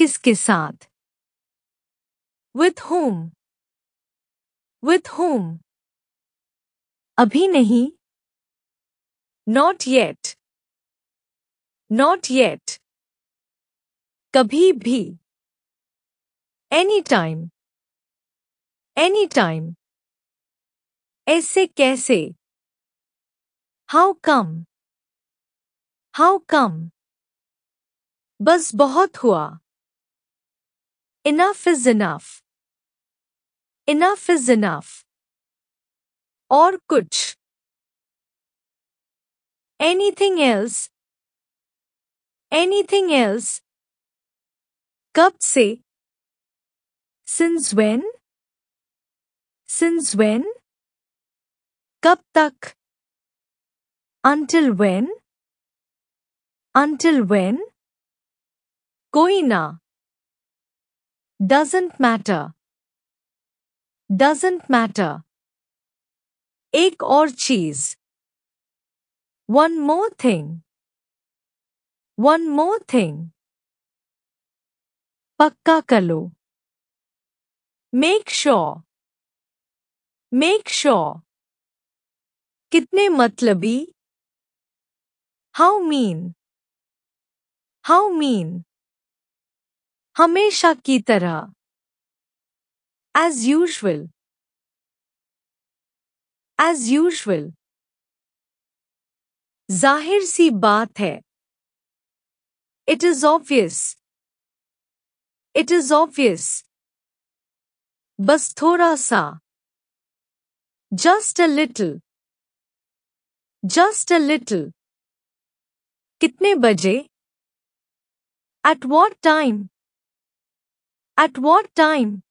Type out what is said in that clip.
किसके साथ with home with home अभी नहीं नॉट येट नॉट येट कभी भी एनी टाइम एनी टाइम ऐसे कैसे हाउ कम हाउ कम बस बहुत हुआ Enough is enough. Enough is enough. Or kuch. Anything else. Anything else. Kab se? Since when? Since when? Kab tak? Until when? Until when? Koi na doesn't matter doesn't matter egg or cheese one more thing one more thing pakka kalo make sure make sure kitne matlabi. How mean. How mean. हमेशा की तरह as usual as usual जाहिर सी बात है it is obvious it is obvious बस थोड़ा सा just a little just a little कितने बजे at what time At what time?